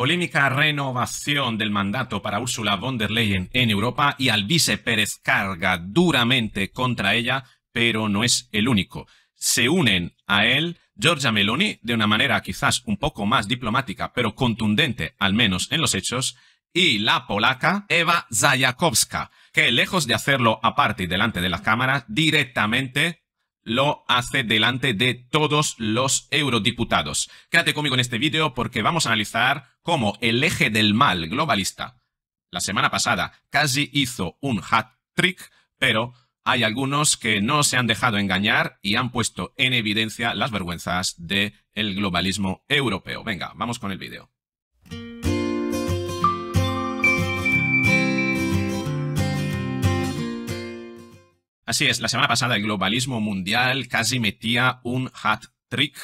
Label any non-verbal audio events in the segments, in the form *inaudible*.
Polémica renovación del mandato para Ursula von der Leyen en Europa y Alvise Pérez carga duramente contra ella, pero no es el único. Se unen a él Giorgia Meloni de una manera quizás un poco más diplomática, pero contundente, al menos en los hechos, y la polaca Eva Zajakowska, que lejos de hacerlo aparte y delante de la cámara, directamente lo hace delante de todos los eurodiputados. Quédate conmigo en este vídeo porque vamos a analizar cómo el eje del mal globalista la semana pasada casi hizo un hat-trick, pero hay algunos que no se han dejado engañar y han puesto en evidencia las vergüenzas del el globalismo europeo. Venga, vamos con el vídeo. Así es, la semana pasada el globalismo mundial casi metía un hat trick.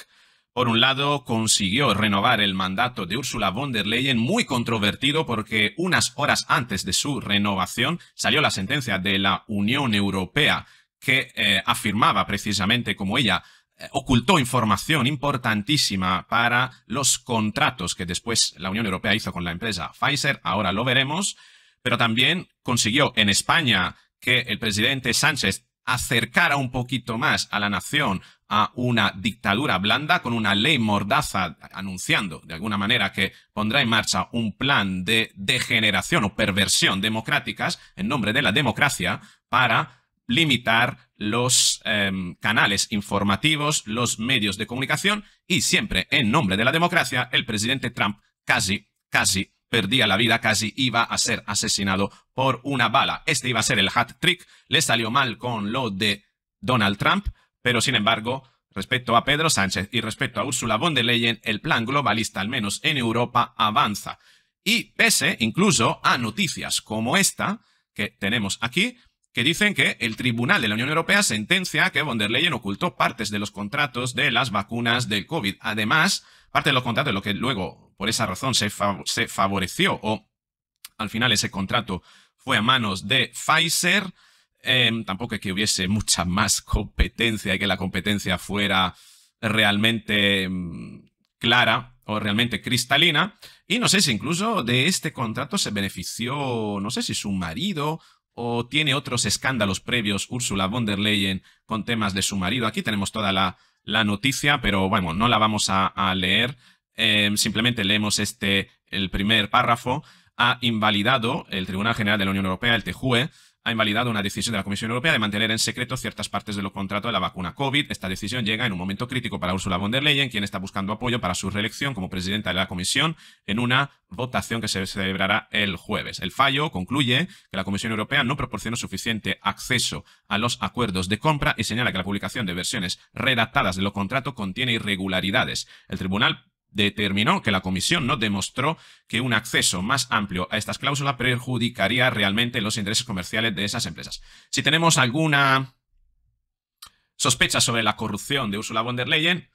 Por un lado, consiguió renovar el mandato de Ursula von der Leyen, muy controvertido porque unas horas antes de su renovación salió la sentencia de la Unión Europea que eh, afirmaba precisamente como ella eh, ocultó información importantísima para los contratos que después la Unión Europea hizo con la empresa Pfizer, ahora lo veremos, pero también consiguió en España que el presidente Sánchez acercara un poquito más a la nación a una dictadura blanda con una ley mordaza anunciando de alguna manera que pondrá en marcha un plan de degeneración o perversión democráticas en nombre de la democracia para limitar los em, canales informativos, los medios de comunicación y siempre en nombre de la democracia el presidente Trump casi, casi perdía la vida, casi iba a ser asesinado por una bala. Este iba a ser el hat trick, le salió mal con lo de Donald Trump, pero sin embargo, respecto a Pedro Sánchez y respecto a Ursula von der Leyen, el plan globalista, al menos en Europa, avanza. Y pese incluso a noticias como esta que tenemos aquí, que dicen que el Tribunal de la Unión Europea sentencia que von der Leyen ocultó partes de los contratos de las vacunas del COVID. Además, parte de los contratos, lo que luego, por esa razón, se, favoreció o al final ese contrato fue a manos de Pfizer. Em, tampoco es que hubiese mucha más competencia y que la competencia fuera realmente em, clara o realmente cristalina. Y no sé si incluso de este contrato se benefició, no sé si su marido o tiene otros escándalos previos Úrsula von der Leyen con temas de su marido. Aquí tenemos toda la, la noticia, pero bueno, no la vamos a, leer. Em, simplemente leemos este, el primer párrafo. Ha invalidado el Tribunal General de la Unión Europea, el TJUE, ha invalidado una decisión de la Comisión Europea de mantener en secreto ciertas partes de los contratos de la vacuna COVID. Esta decisión llega en un momento crítico para Ursula von der Leyen, quien está buscando apoyo para su reelección como presidenta de la Comisión en una votación que se celebrará el jueves. El fallo concluye que la Comisión Europea no proporcionó suficiente acceso a los acuerdos de compra y señala que la publicación de versiones redactadas de los contratos contiene irregularidades. El tribunal determinó que la Comisión no demostró que un acceso más amplio a estas cláusulas perjudicaría realmente los intereses comerciales de esas empresas. Si tenemos alguna sospecha sobre la corrupción de Ursula von der Leyen,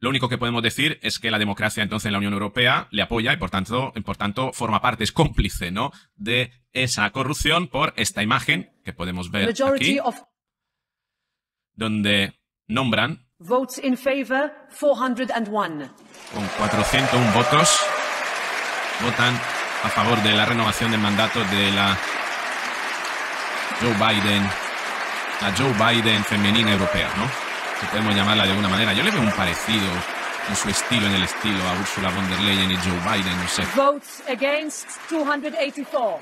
lo único que podemos decir es que la democracia entonces en la Unión Europea le apoya y por tanto, por tanto forma parte, es cómplice ¿no? de esa corrupción por esta imagen que podemos ver aquí, donde nombran Votes in favor, 401. Con 401 votos votan a favor de la renovación del mandato de la Joe Biden, la Joe Biden femenina europea, ¿no? Si podemos llamarla de alguna manera. Yo le veo un parecido en su estilo, en el estilo a Ursula von der Leyen y Joe Biden, no sé. Votes against 284.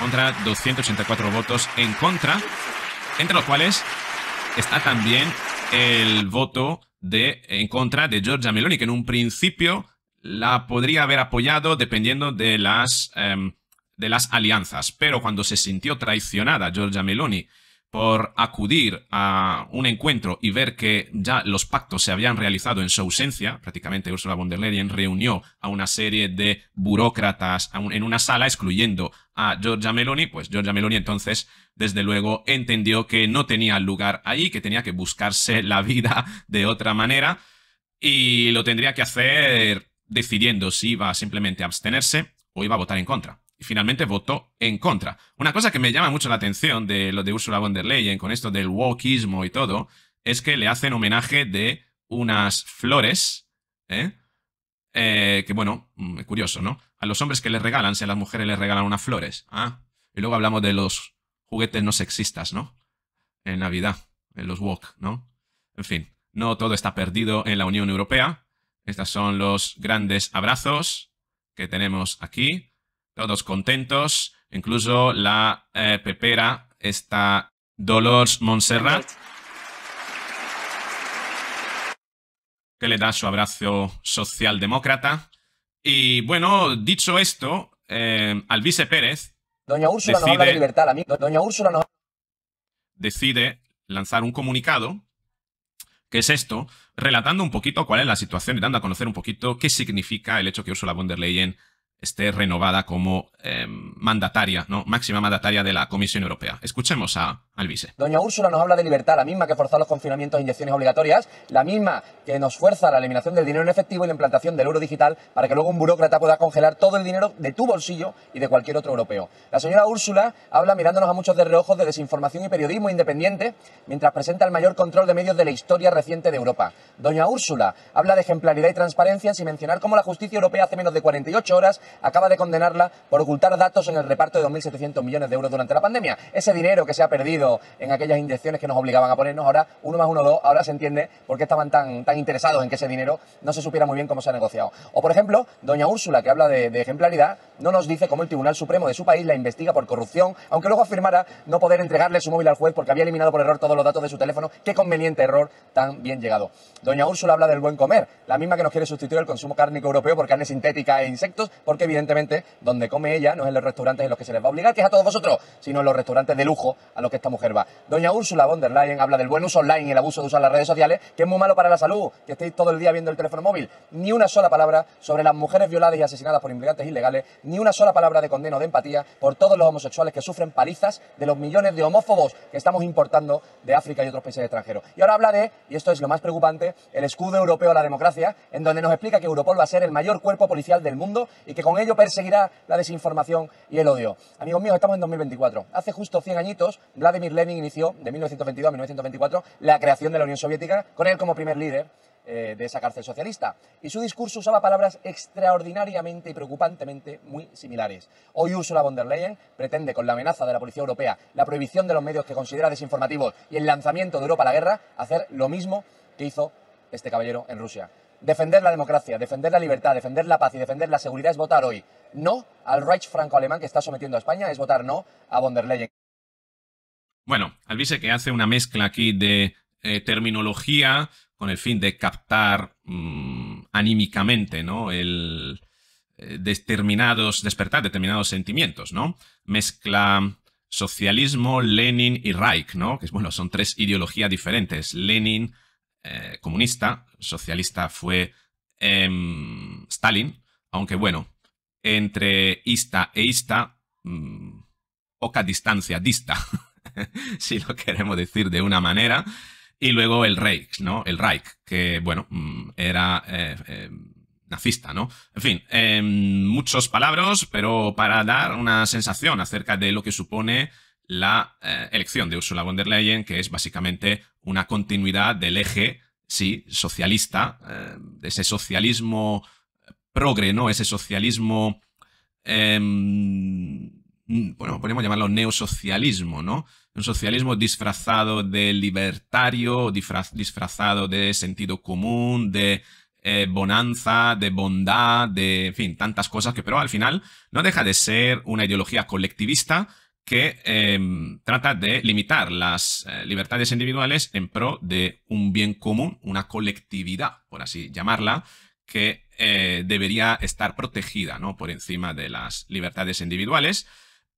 Contra 284 votos en contra entre los cuales está también el voto de, en contra de Giorgia Meloni, que en un principio la podría haber apoyado dependiendo de las, em, de las alianzas. Pero cuando se sintió traicionada Giorgia Meloni por acudir a un encuentro y ver que ya los pactos se habían realizado en su ausencia, prácticamente Ursula von der Leyen reunió a una serie de burócratas en una sala excluyendo a Giorgia Meloni, pues Giorgia Meloni entonces desde luego entendió que no tenía lugar ahí, que tenía que buscarse la vida de otra manera y lo tendría que hacer decidiendo si iba simplemente a abstenerse o iba a votar en contra. Y finalmente votó en contra. Una cosa que me llama mucho la atención de lo de Ursula von der Leyen con esto del wokismo y todo, es que le hacen homenaje de unas flores, ¿eh? Eh, que bueno, mm, curioso, ¿no? A los hombres que les regalan, si a las mujeres les regalan unas flores. Ah, y luego hablamos de los juguetes no sexistas, ¿no? En Navidad, en los walk, ¿no? En fin, no todo está perdido en la Unión Europea. Estos son los grandes abrazos que tenemos aquí. Todos contentos. Incluso la eh, pepera está Dolores Montserrat, que le da su abrazo socialdemócrata. Y bueno, dicho esto, eh, Alvise Pérez Doña Úrsula decide, libertad, Doña Úrsula Decide lanzar un comunicado, que es esto, relatando un poquito cuál es la situación y dando a conocer un poquito qué significa el hecho que Ursula von der Leyen esté renovada como em, mandataria, ¿no? máxima mandataria de la Comisión Europea. Escuchemos a, al Doña Úrsula nos habla de libertad, la misma que forzó los confinamientos e inyecciones obligatorias, la misma que nos fuerza la eliminación del dinero en efectivo y la implantación del euro digital para que luego un burócrata pueda congelar todo el dinero de tu bolsillo y de cualquier otro europeo. La señora Úrsula habla mirándonos a muchos de reojos de desinformación y periodismo independiente mientras presenta el mayor control de medios de la historia reciente de Europa. Doña Úrsula habla de ejemplaridad y transparencia sin mencionar cómo la justicia europea hace menos de 48 horas acaba de condenarla por ocultar datos en el reparto de 2.700 millones de euros durante la pandemia. Ese dinero que se ha perdido en aquellas inyecciones que nos obligaban a ponernos, ahora uno más uno dos, ahora se entiende por qué estaban tan, tan interesados en que ese dinero no se supiera muy bien cómo se ha negociado. O, por ejemplo, doña Úrsula, que habla de, ejemplaridad, no nos dice cómo el Tribunal Supremo de su país la investiga por corrupción, aunque luego afirmara no poder entregarle su móvil al juez porque había eliminado por error todos los datos de su teléfono. Qué conveniente error tan bien llegado. Doña Úrsula habla del buen comer, la misma que nos quiere sustituir el consumo cárnico europeo por carne sintética e insectos, porque evidentemente donde come ella no es en los restaurantes en los que se les va a obligar, que es a todos vosotros, sino en los restaurantes de lujo a los que esta mujer va. Doña Úrsula von der Leyen habla del buen uso online y el abuso de usar las redes sociales, que es muy malo para la salud, que estéis todo el día viendo el teléfono móvil. Ni una sola palabra sobre las mujeres violadas y asesinadas por inmigrantes ilegales, ni una sola palabra de condena o de empatía por todos los homosexuales que sufren palizas de los millones de homófobos que estamos importando de África y otros países extranjeros. Y ahora habla de, y esto es lo más preocupante, el escudo europeo a la democracia, en donde nos explica que Europol va a ser el mayor cuerpo policial del mundo y que con ello perseguirá la desinformación y el odio. Amigos míos, estamos en 2024. Hace justo 100 añitos, Vladimir Lenin inició, de 1922 a 1924, la creación de la Unión Soviética, con él como primer líder eh, de esa cárcel socialista. Y su discurso usaba palabras extraordinariamente y preocupantemente muy similares. Hoy Ursula von der Leyen pretende, con la amenaza de la Policía Europea, la prohibición de los medios que considera desinformativos y el lanzamiento de Europa a la guerra, hacer lo mismo que hizo este caballero en Rusia. Defender la democracia, defender la libertad, defender la paz y defender la seguridad es votar hoy no al Reich franco-alemán que está sometiendo a España, es votar no a von der Leyen. Bueno, Alvise que hace una mezcla aquí de eh, terminología con el fin de captar mm, anímicamente, ¿no? El eh, determinados, despertar determinados sentimientos, ¿no? Mezcla socialismo, Lenin y Reich, ¿no? Que bueno, son tres ideologías diferentes. Lenin, eh, comunista, socialista, fue em, Stalin, aunque bueno, entre ista e ista, mm, poca distancia dista, *laughs* si lo queremos decir de una manera, y luego el Reich, ¿no? El Reich, que bueno, mm, era eh, em, nazista, ¿no? En fin, em, muchos palabras, pero para dar una sensación acerca de lo que supone la eh, elección de Ursula von der Leyen, que es básicamente una continuidad del eje sí, socialista, eh, ese socialismo eh, progre, ¿no? Ese socialismo, em, bueno, podríamos llamarlo neosocialismo, ¿no? Un socialismo disfrazado de libertario, disfrazado de sentido común, de eh, bonanza, de bondad, de, en fin, tantas cosas que, pero al final no deja de ser una ideología colectivista que em, trata de limitar las eh, libertades individuales en pro de un bien común, una colectividad, por así llamarla, que eh, debería estar protegida ¿no? por encima de las libertades individuales.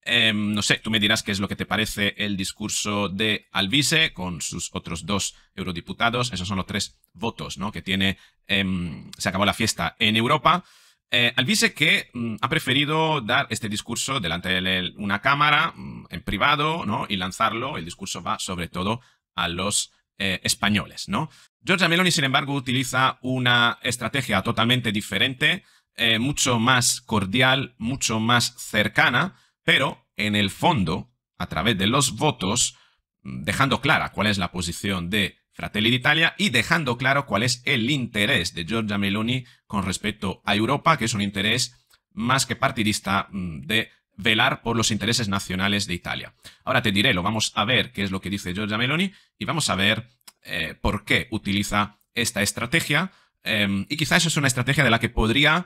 Em, no sé, tú me dirás qué es lo que te parece el discurso de Alvise con sus otros dos eurodiputados. Esos son los tres votos ¿no? que tiene em, Se acabó la fiesta en Europa. Eh, Alvise que mm, ha preferido dar este discurso delante de una cámara mm, en privado, ¿no? Y lanzarlo, el discurso va sobre todo a los eh, españoles, ¿no? Giorgia Meloni, sin embargo, utiliza una estrategia totalmente diferente, eh, mucho más cordial, mucho más cercana, pero en el fondo, a través de los votos, mm, dejando clara cuál es la posición de Fratelli d'Italia y dejando claro cuál es el interés de Giorgia Meloni con respecto a Europa, que es un interés más que partidista mm, de velar por los intereses nacionales de Italia. Ahora te diré, lo vamos a ver qué es lo que dice Giorgia Meloni y vamos a ver eh, por qué utiliza esta estrategia. Em, y quizás eso es una estrategia de la que podría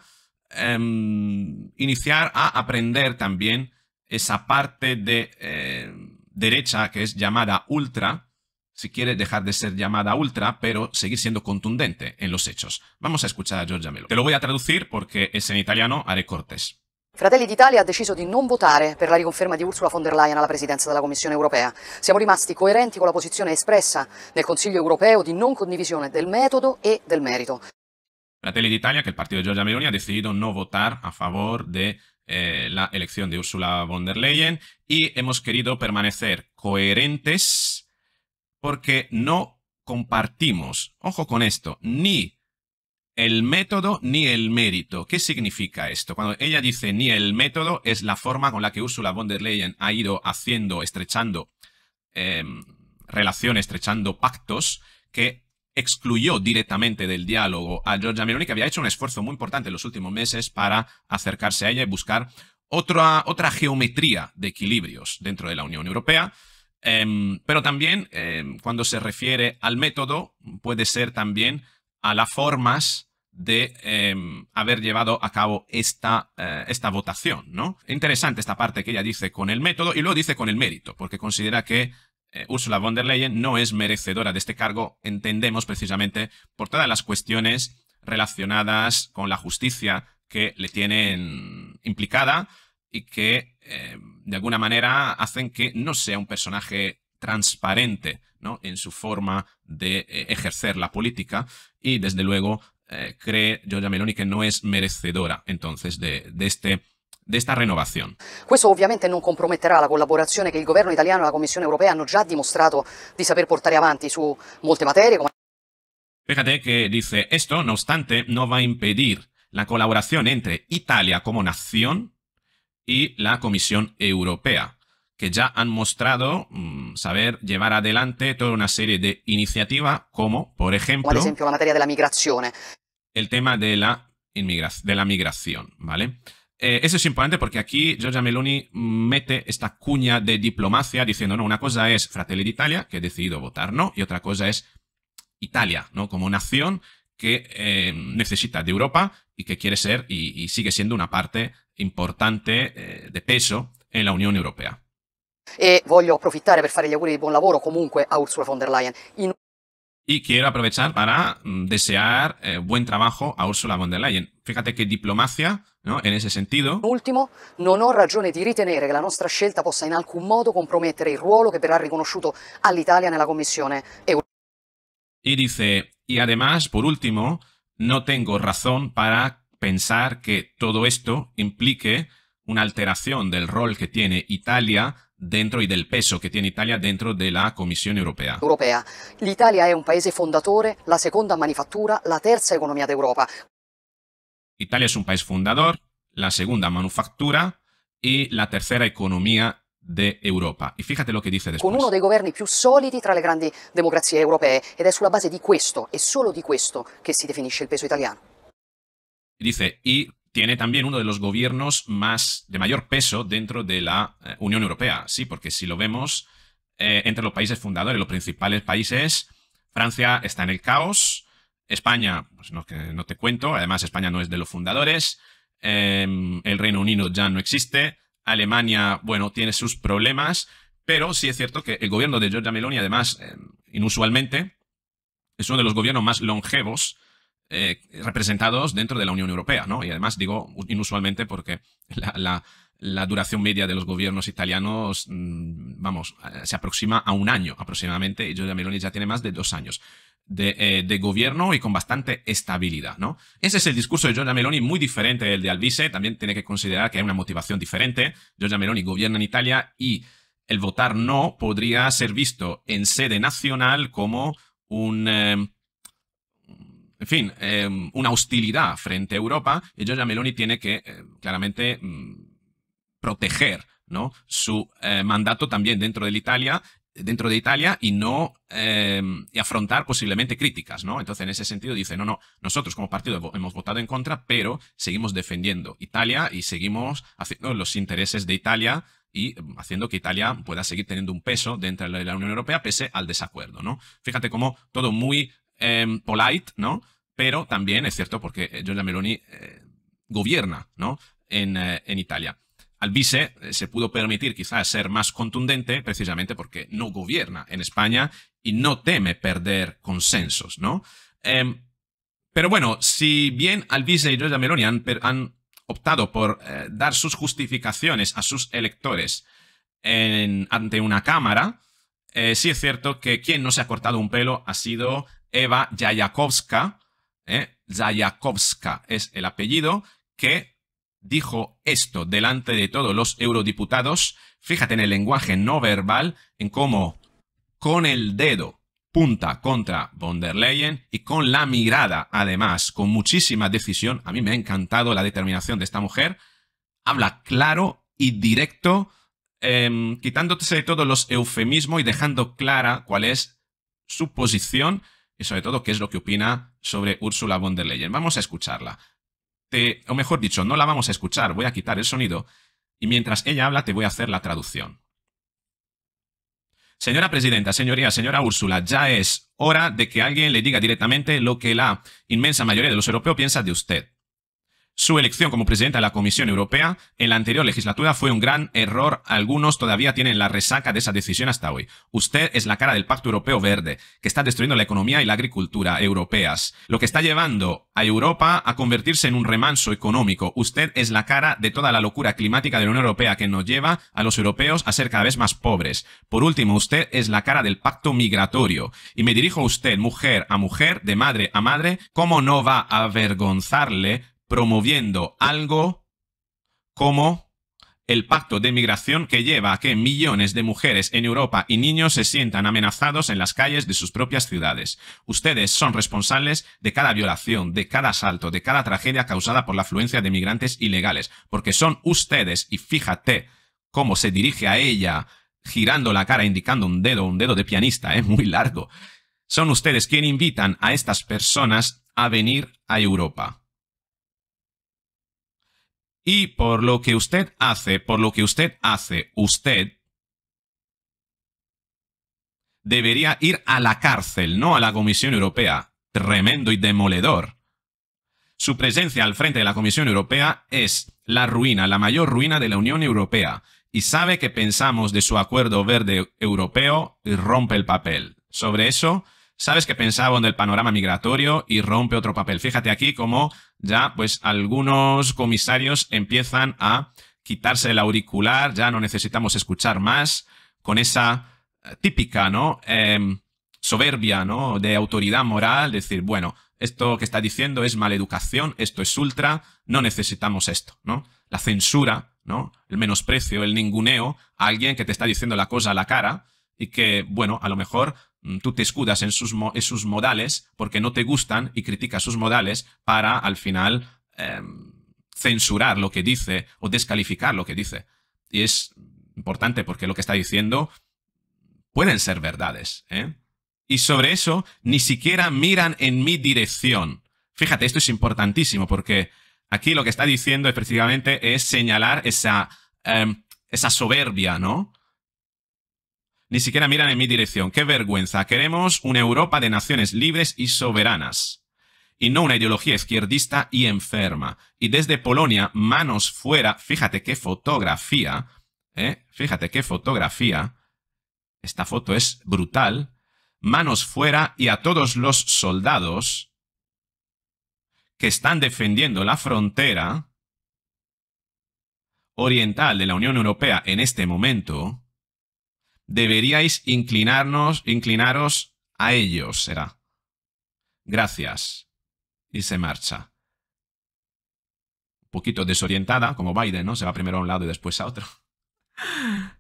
em, iniciar a aprender también esa parte de eh, derecha que es llamada ultra, si quiere dejar de ser llamada ultra, pero seguir siendo contundente en los hechos. Vamos a escuchar a Giorgia Meloni. Te lo voy a traducir porque es en italiano, haré cortes. Fratelli d'Italia ha deciso di non votare per la riconferma di Ursula von der Leyen alla presidenza della Commissione europea. Siamo rimasti coerenti con la posizione espressa nel Consiglio europeo di non condivisione del metodo e del merito. Fratelli d'Italia, que el partido de Giorgia Meloni ha decidido no votar a favor de eh, la elección de Ursula von der Leyen y hemos querido permanecer coherentes porque no compartimos, ojo con esto, ni el método ni el mérito. ¿Qué significa esto? Cuando ella dice ni el método es la forma con la que Ursula von der Leyen ha ido haciendo, estrechando em, relaciones, estrechando pactos que excluyó directamente del diálogo a Georgia Mironi, que había hecho un esfuerzo muy importante en los últimos meses para acercarse a ella y buscar otra, otra geometría de equilibrios dentro de la Unión Europea. Em, pero también em, cuando se refiere al método, puede ser también a las formas de em, haber llevado a cabo esta, eh, esta votación, ¿no? Interesante esta parte que ella dice con el método y luego dice con el mérito, porque considera que eh, Ursula von der Leyen no es merecedora de este cargo, entendemos precisamente por todas las cuestiones relacionadas con la justicia que le tienen implicada y que de alguna manera hacen que no sea un personaje transparente ¿no? en su forma de eh, ejercer la política y desde luego eh, cree Giorgia Meloni que no es merecedora entonces de, de este de esta renovación Questo ovviamente non la colaboración que el gobierno italiano y e la Comisión europea han ya demostrado de saber portar avanti su muchas materias Fíjate que dice, esto no obstante no va a impedir la colaboración entre Italia como nación y la Comisión Europea, que ya han mostrado mm, saber llevar adelante toda una serie de iniciativas como, por ejemplo, por ejemplo la materia de la migración. El tema de la, de migración, ¿vale? Eh, eso es importante porque aquí Giorgia Meloni mete esta cuña de diplomacia diciendo, no, una cosa es Fratelli d'Italia, que he decidido votar no, y otra cosa es Italia, ¿no? Como nación que eh, necesita de Europa y que quiere ser y sigue siendo una parte importante eh, de peso en la Unione Europea. E voglio approfittare per fare gli auguri di buon lavoro comunque a Ursula von der Leyen. In... Y quiero aprovechar para mm, desear eh, buen trabajo a Ursula von der Leyen. Fíjate que diplomacia, ¿no? En ese sentido. Ultimo, non ho ragione di ritenere che la nostra scelta possa in alcun modo compromettere il ruolo che verrà riconosciuto all'Italia nella Commissione europea. Y dice, y además, por último, no tengo razón para pensar que todo esto implique una alteración del rol que tiene Italia dentro y del peso che tiene Italia dentro della Commissione europea. europea. L'Italia è un paese fondatore, la seconda manifattura, la terza economia d'Europa. Italia es un país fundador, la segunda manufactura y la tercera economía de Europa. Y fíjate lo que dice después. Con uno dei governi più solidi tra le grandi democrazie europee ed è sulla base di questo e solo di questo che si definisce il peso italiano. dice, y tiene también uno de los gobiernos más, de mayor peso dentro de la eh, Unión Europea. Sí, porque si lo vemos, eh, entre los países fundadores, los principales países, Francia está en el caos, España, pues no, que no te cuento, además España no es de los fundadores, em, el Reino Unido ya no existe, Alemania, bueno, tiene sus problemas, pero sí es cierto que el gobierno de Giorgia Meloni, además, em, inusualmente, es uno de los gobiernos más longevos eh, representados dentro de la Unión Europea, ¿no? Y además digo inusualmente porque la, duración media de los gobiernos italianos, mm, vamos, eh, se aproxima a un año aproximadamente, y Giorgia Meloni ya tiene más de dos años. Eh, de, gobierno y con bastante estabilidad, ¿no? Ese es el discurso de Giorgia Meloni, muy diferente del de Alvise. También tiene que considerar que hay una motivación diferente. Giorgia Meloni gobierna en Italia y el votar no podría ser visto en sede nacional como un en fin, em, una hostilidad frente a Europa, y Giorgia Meloni tiene que eh, claramente mm, proteger ¿no? su eh, mandato también dentro de Italia dentro de Italia y no em, afrontar posiblemente críticas, ¿no? Entonces, en ese sentido, dice, no, no, nosotros como partido hemos votado en contra, pero seguimos defendiendo Italia y seguimos haciendo los intereses de Italia y mm, haciendo que Italia pueda seguir teniendo un peso dentro de la Unión Europea pese al desacuerdo, ¿no? Fíjate cómo todo muy Em, polite, ¿no? Pero también es cierto porque eh, Giorgia Meloni eh, gobierna, ¿no? En, eh, Italia. Al se pudo permitir quizás ser más contundente precisamente porque no gobierna en España y no teme perder consensos, ¿no? Em, pero bueno, si bien Alvise y Giorgia Meloni han, han optado por dar sus justificaciones a sus electores ante una cámara, sí es cierto que quien no se ha cortado un pelo ha sido Eva Yayakovska, eh, es el apellido, que dijo esto delante de todos los eurodiputados. Fíjate en el lenguaje no verbal, en cómo con el dedo punta contra von der Leyen y con la mirada, además, con muchísima decisión. A mí me ha encantado la determinación de esta mujer. Habla claro y directo, em, quitándose de todos los eufemismos y dejando clara cuál es su posición y sobre todo qué es lo que opina sobre Ursula von der Leyen. Vamos a escucharla. Te, o mejor dicho, no la vamos a escuchar, voy a quitar el sonido y mientras ella habla te voy a hacer la traducción. Señora presidenta, señoría, señora Úrsula, ya es hora de que alguien le diga directamente lo que la inmensa mayoría de los europeos piensa de usted. Su elección como presidenta de la Comisión Europea en la anterior legislatura fue un gran error. Algunos todavía tienen la resaca de esa decisión hasta hoy. Usted es la cara del Pacto Europeo Verde, que está destruyendo la economía y la agricultura europeas, lo que está llevando a Europa a convertirse en un remanso económico. Usted es la cara de toda la locura climática de la Unión Europea que nos lleva a los europeos a ser cada vez más pobres. Por último, usted es la cara del pacto migratorio. Y me dirijo a usted, mujer a mujer, de madre a madre, ¿cómo no va a avergonzarle promoviendo algo como el pacto de migración que lleva a que millones de mujeres en Europa y niños se sientan amenazados en las calles de sus propias ciudades. Ustedes son responsables de cada violación, de cada asalto, de cada tragedia causada por la afluencia de migrantes ilegales, porque son ustedes, y fíjate cómo se dirige a ella, girando la cara, indicando un dedo, un dedo de pianista, ¿eh? muy largo. Son ustedes quienes invitan a estas personas a venir a Europa. Y por lo que usted hace, por lo que usted hace, usted debería ir a la cárcel, no a la Comisión Europea. Tremendo y demoledor. Su presencia al frente de la Comisión Europea es la ruina, la mayor ruina de la Unión Europea. Y sabe que pensamos de su acuerdo verde europeo y rompe el papel. Sobre eso sabes que en el panorama migratorio y rompe otro papel. Fíjate aquí como ya pues algunos comisarios empiezan a quitarse el auricular, ya no necesitamos escuchar más, con esa eh, típica, ¿no? Em, soberbia, ¿no? De autoridad moral, decir, bueno, esto que está diciendo es maleducación, esto es ultra, no necesitamos esto, ¿no? La censura, ¿no? El menosprecio, el ninguneo alguien que te está diciendo la cosa a la cara y que, bueno, a lo mejor Mm, tú te escudas en sus, modales porque no te gustan y criticas sus modales para al final em, censurar lo que dice o descalificar lo que dice. Y es importante porque lo que está diciendo pueden ser verdades. ¿eh? Y sobre eso ni siquiera miran en mi dirección. Fíjate, esto es importantísimo porque aquí lo que está diciendo es precisamente es señalar esa, em, esa soberbia, ¿no? Ni siquiera miran en mi dirección. ¡Qué vergüenza! Queremos una Europa de naciones libres y soberanas. Y no una ideología izquierdista y enferma. Y desde Polonia, manos fuera, fíjate qué fotografía, ¿eh? Fíjate qué fotografía. Esta foto es brutal. Manos fuera y a todos los soldados que están defendiendo la frontera oriental de la Unión Europea en este momento, Deberíais inclinarnos, inclinaros a ellos, será. Gracias. Y se marcha. Un poquito desorientada, como Biden, ¿no? Se va primero a un lado y después a otro. *laughs*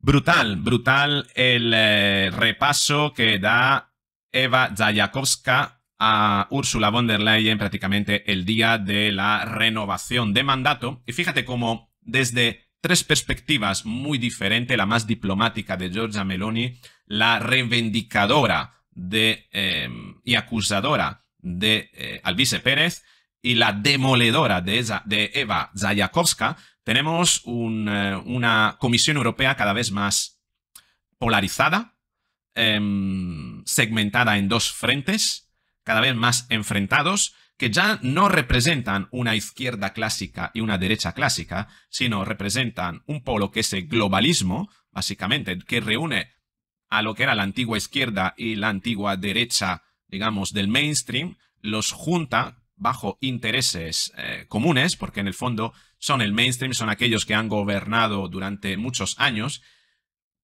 Brutal, brutal el eh, repaso que da Eva Zayakowska a Ursula von der Leyen prácticamente el día de la renovación de mandato. Y fíjate cómo desde tres perspectivas muy diferentes, la más diplomática de Giorgia Meloni, la reivindicadora de, em, y acusadora de eh, Alvise Pérez y la demoledora de, Eva Zayakovska, tenemos eh, una Comisión Europea cada vez más polarizada, em, segmentada en dos frentes, cada vez más enfrentados, que ya no representan una izquierda clásica y una derecha clásica, sino representan un polo que es el globalismo, básicamente, que reúne a lo que era la antigua izquierda y la antigua derecha, digamos, del mainstream, los junta bajo intereses eh, comunes, porque en el fondo son el mainstream, son aquellos que han gobernado durante muchos años,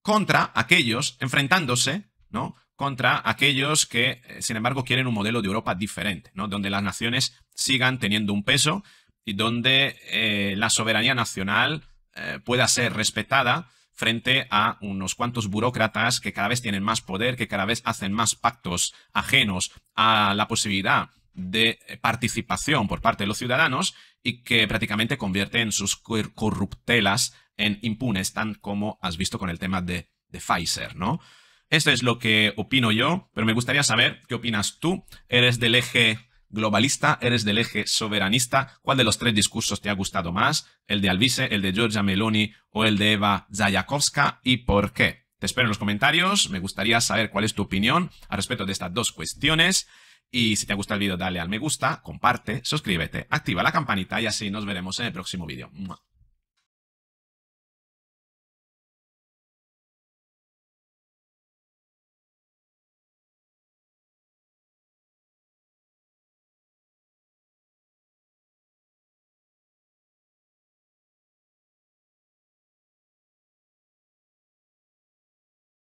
contra aquellos enfrentándose, ¿no? contra aquellos que, eh, sin embargo, quieren un modelo de Europa diferente, ¿no? donde las naciones sigan teniendo un peso y donde eh, la soberanía nacional eh, pueda ser respetada frente a unos cuantos burócratas que cada vez tienen más poder, que cada vez hacen más pactos ajenos a la posibilidad de participación por parte de los ciudadanos y que prácticamente convierten sus corruptelas en impunes, tan como has visto con el tema de, de Pfizer, ¿no? Esto es lo que opino yo, pero me gustaría saber qué opinas tú. ¿Eres del eje globalista? ¿Eres del eje soberanista? ¿Cuál de los tres discursos te ha gustado más? ¿El de Albice, el de Giorgia Meloni o el de Eva Zayakovska? ¿Y por qué? Te espero en los comentarios. Me gustaría saber cuál es tu opinión al respecto de estas dos cuestiones. Y si te ha gusta el vídeo, dale al me gusta, comparte, suscríbete, activa la campanita y así nos veremos en el próximo vídeo.